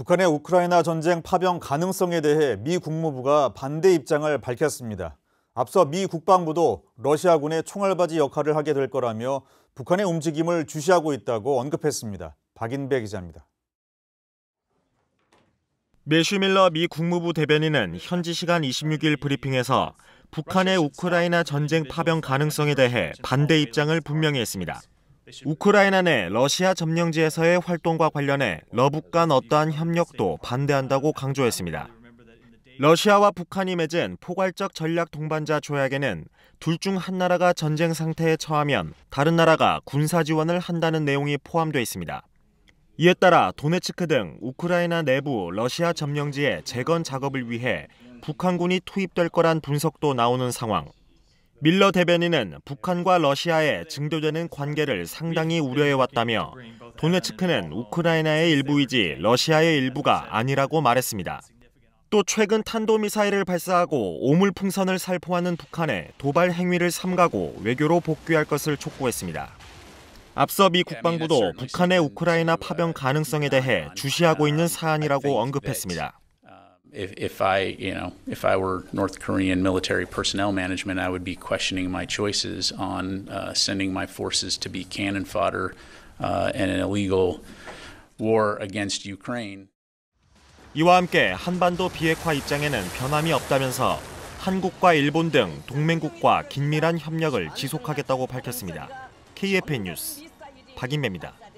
북한의 우크라이나 전쟁 파병 가능성에 대해 미 국무부가 반대 입장을 밝혔습니다. 앞서 미 국방부도 러시아군의 총알바지 역할을 하게 될 거라며 북한의 움직임을 주시하고 있다고 언급했습니다. 박인배 기자입니다. 메슈밀러 미 국무부 대변인은 현지 시간 26일 브리핑에서 북한의 우크라이나 전쟁 파병 가능성에 대해 반대 입장을 분명히 했습니다. 우크라이나 내 러시아 점령지에서의 활동과 관련해 러북 간 어떠한 협력도 반대한다고 강조했습니다. 러시아와 북한이 맺은 포괄적 전략 동반자 조약에는 둘 중 한 나라가 전쟁 상태에 처하면 다른 나라가 군사 지원을 한다는 내용이 포함되어 있습니다. 이에 따라 도네츠크 등 우크라이나 내부 러시아 점령지의 재건 작업을 위해 북한군이 투입될 거란 분석도 나오는 상황. 밀러 대변인은 북한과 러시아의 증도되는 관계를 상당히 우려해왔다며 도네츠크는 우크라이나의 일부이지 러시아의 일부가 아니라고 말했습니다. 또 최근 탄도미사일을 발사하고 오물풍선을 살포하는 북한의 도발 행위를 삼가고 외교로 복귀할 것을 촉구했습니다. 앞서 미 국방부도 북한의 우크라이나 파병 가능성에 대해 주시하고 있는 사안이라고 언급했습니다. if, if I, you know, if I were North Korean military personnel management, I would be questioning my choices on uh, sending my forces to be cannon fodder uh, in an illegal war against Ukraine. 이와 함께 한반도 비핵화 입장에는 변함이 없다면서 한국과 일본 등 동맹국과 긴밀한 협력을 지속하겠다고 밝혔습니다. KFN 뉴스 박인매입니다.